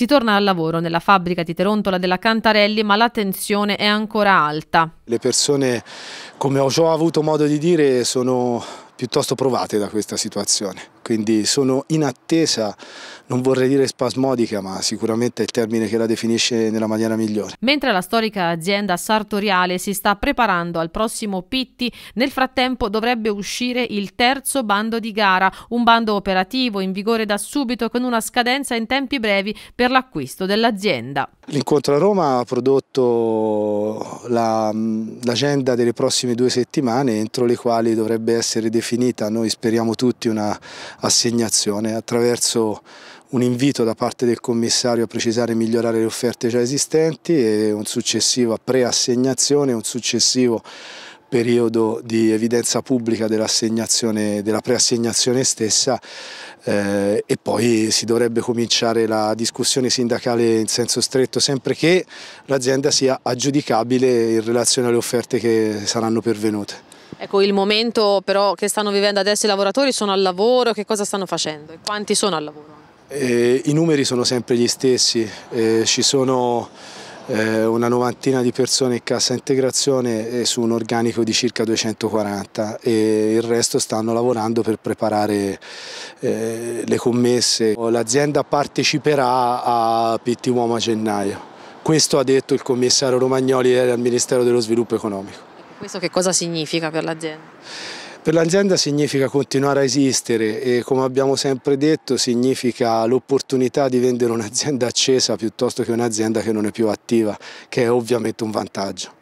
Si torna al lavoro nella fabbrica di Terontola della Cantarelli, ma la tensione è ancora alta. Le persone, come ho già avuto modo di dire, sono piuttosto provate da questa situazione. Quindi sono in attesa, non vorrei dire spasmodica, ma sicuramente è il termine che la definisce nella maniera migliore. Mentre la storica azienda sartoriale si sta preparando al prossimo Pitti, nel frattempo dovrebbe uscire il terzo bando di gara, un bando operativo in vigore da subito con una scadenza in tempi brevi per l'acquisto dell'azienda. L'incontro a Roma ha prodotto Mm, l'agenda la, delle prossime due settimane entro le quali dovrebbe essere definita, noi speriamo tutti, una assegnazione attraverso un invito da parte del commissario a precisare e migliorare le offerte già esistenti e un successivo preassegnazione, un successivo periodo di evidenza pubblica dell'assegnazione della preassegnazione stessa eh, e poi si dovrebbe cominciare la discussione sindacale in senso stretto sempre che l'azienda sia aggiudicabile in relazione alle offerte che saranno pervenute. Ecco, il momento però che stanno vivendo adesso i lavoratori sono al lavoro, che cosa stanno facendo e quanti sono al lavoro? Eh, I numeri sono sempre gli stessi, eh, ci sono eh, una novantina di persone in cassa integrazione su un organico di circa 240 e il resto stanno lavorando per preparare eh, le commesse. L'azienda parteciperà a Pitti Uomo a gennaio. Questo ha detto il commissario Romagnoli al Ministero dello Sviluppo Economico. Questo che cosa significa per l'azienda? Per l'azienda significa continuare a esistere e come abbiamo sempre detto significa l'opportunità di vendere un'azienda accesa piuttosto che un'azienda che non è più attiva, che è ovviamente un vantaggio.